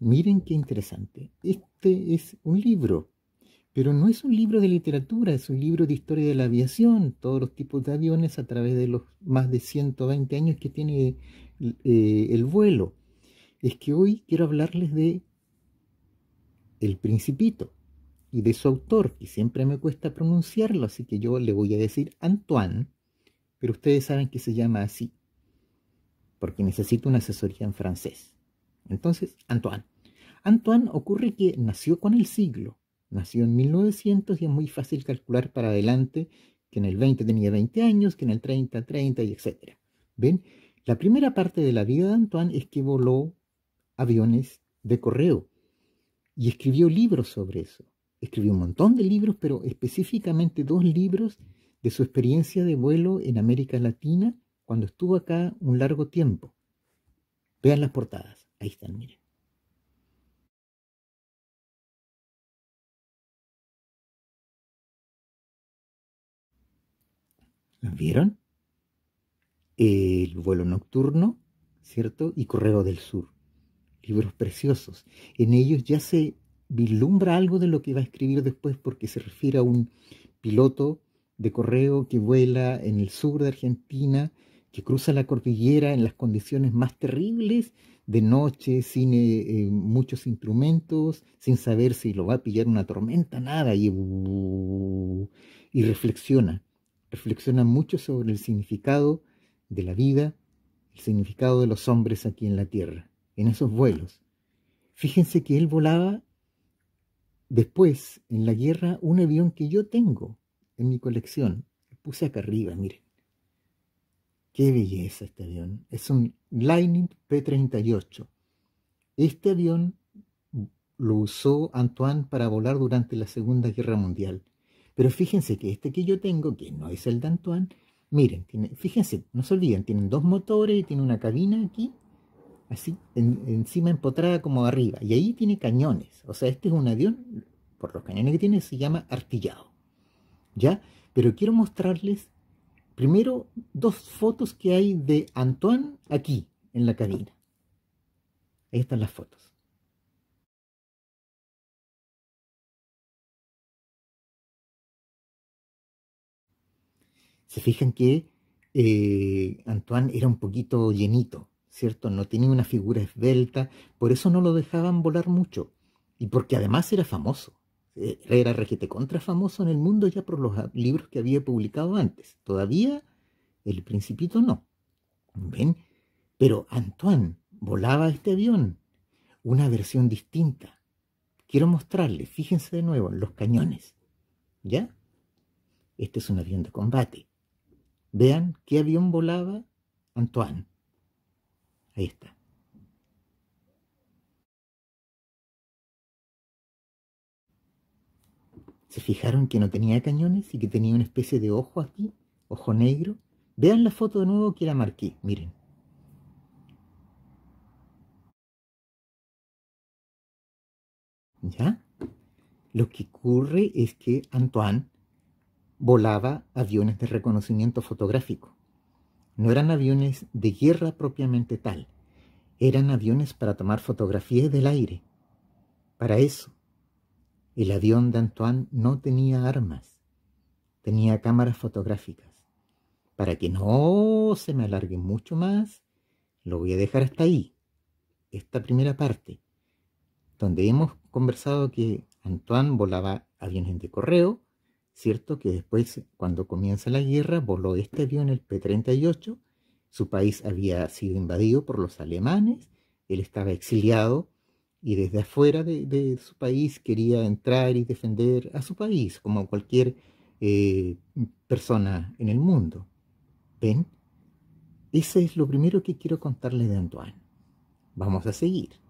Miren qué interesante. Este es un libro, pero no es un libro de literatura, es un libro de historia de la aviación, todos los tipos de aviones a través de los más de 120 años que tiene eh, el vuelo. Es que hoy quiero hablarles de El Principito y de su autor, que siempre me cuesta pronunciarlo, así que yo le voy a decir Antoine, pero ustedes saben que se llama así, porque necesito una asesoría en francés. Entonces, Antoine. Antoine ocurre que nació con el siglo, nació en 1900 y es muy fácil calcular para adelante que en el 20 tenía 20 años, que en el 30, 30 y etc. ¿Ven? La primera parte de la vida de Antoine es que voló aviones de correo y escribió libros sobre eso. Escribió un montón de libros, pero específicamente dos libros de su experiencia de vuelo en América Latina cuando estuvo acá un largo tiempo. Vean las portadas. Ahí están, miren. ¿Las vieron? El vuelo nocturno, ¿cierto? Y Correo del Sur. Libros preciosos. En ellos ya se vislumbra algo de lo que va a escribir después porque se refiere a un piloto de correo que vuela en el sur de Argentina, que cruza la cordillera en las condiciones más terribles de noche, sin eh, eh, muchos instrumentos, sin saber si lo va a pillar una tormenta, nada, y, uh, y reflexiona, reflexiona mucho sobre el significado de la vida, el significado de los hombres aquí en la Tierra, en esos vuelos. Fíjense que él volaba después, en la guerra, un avión que yo tengo en mi colección, puse acá arriba, miren. Qué belleza este avión. Es un Lightning P-38. Este avión lo usó Antoine para volar durante la Segunda Guerra Mundial. Pero fíjense que este que yo tengo, que no es el de Antoine, miren, fíjense, no se olviden, tienen dos motores tiene una cabina aquí, así, encima empotrada como arriba. Y ahí tiene cañones. O sea, este es un avión, por los cañones que tiene, se llama artillado. ¿Ya? Pero quiero mostrarles Primero, dos fotos que hay de Antoine aquí, en la cabina. Ahí están las fotos. Se fijan que eh, Antoine era un poquito llenito, ¿cierto? No tenía una figura esbelta, por eso no lo dejaban volar mucho y porque además era famoso. Eh, era regite contra famoso en el mundo ya por los ah, libros que había publicado antes. Todavía el principito no. ¿Ven? Pero Antoine volaba este avión, una versión distinta. Quiero mostrarle fíjense de nuevo, los cañones. ¿Ya? Este es un avión de combate. Vean qué avión volaba Antoine. Ahí está. ¿Se fijaron que no tenía cañones y que tenía una especie de ojo aquí? Ojo negro. Vean la foto de nuevo que la marqué, miren. ¿Ya? Lo que ocurre es que Antoine volaba aviones de reconocimiento fotográfico. No eran aviones de guerra propiamente tal, eran aviones para tomar fotografías del aire. Para eso el avión de Antoine no tenía armas, tenía cámaras fotográficas. Para que no se me alargue mucho más, lo voy a dejar hasta ahí, esta primera parte, donde hemos conversado que Antoine volaba aviones de correo, cierto que después, cuando comienza la guerra, voló este avión, el P-38, su país había sido invadido por los alemanes, él estaba exiliado, y desde afuera de, su país quería entrar y defender a su país, como cualquier eh, persona en el mundo. ¿Ven? Ese es lo primero que quiero contarle de Antoine. Vamos a seguir.